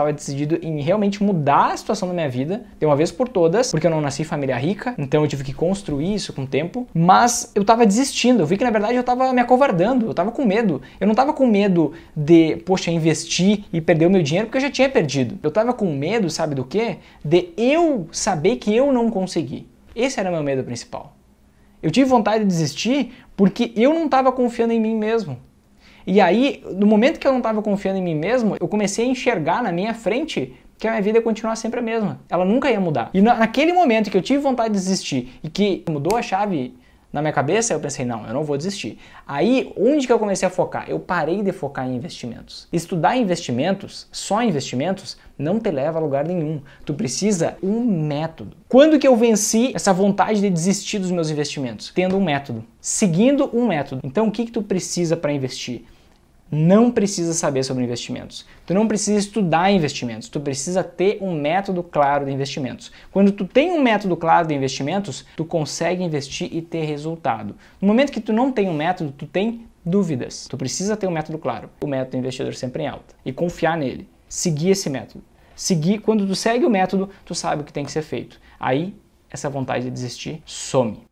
estava decidido em realmente mudar a situação da minha vida de uma vez por todas, porque eu não nasci em família rica, então eu tive que construir isso com o tempo, mas eu estava desistindo, eu vi que na verdade eu estava me acovardando, eu estava com medo. Eu não estava com medo de, poxa, investir e perder o meu dinheiro, porque eu já tinha perdido. Eu estava com medo, sabe do quê? De eu saber que eu não consegui. Esse era meu medo principal. Eu tive vontade de desistir porque eu não estava confiando em mim mesmo. E aí, no momento que eu não estava confiando em mim mesmo, eu comecei a enxergar na minha frente que a minha vida ia continuar sempre a mesma. Ela nunca ia mudar. E naquele momento que eu tive vontade de desistir e que mudou a chave na minha cabeça, eu pensei, não, eu não vou desistir. Aí, onde que eu comecei a focar? Eu parei de focar em investimentos. Estudar investimentos, só investimentos, não te leva a lugar nenhum. Tu precisa um método. Quando que eu venci essa vontade de desistir dos meus investimentos? Tendo um método, seguindo um método. Então, o que que tu precisa para investir? não precisa saber sobre investimentos. Tu não precisa estudar investimentos, tu precisa ter um método claro de investimentos. Quando tu tem um método claro de investimentos, tu consegue investir e ter resultado. No momento que tu não tem um método, tu tem dúvidas. Tu precisa ter um método claro. O método investidor sempre em alta e confiar nele. Seguir esse método. Seguir, quando tu segue o método, tu sabe o que tem que ser feito. Aí essa vontade de desistir some.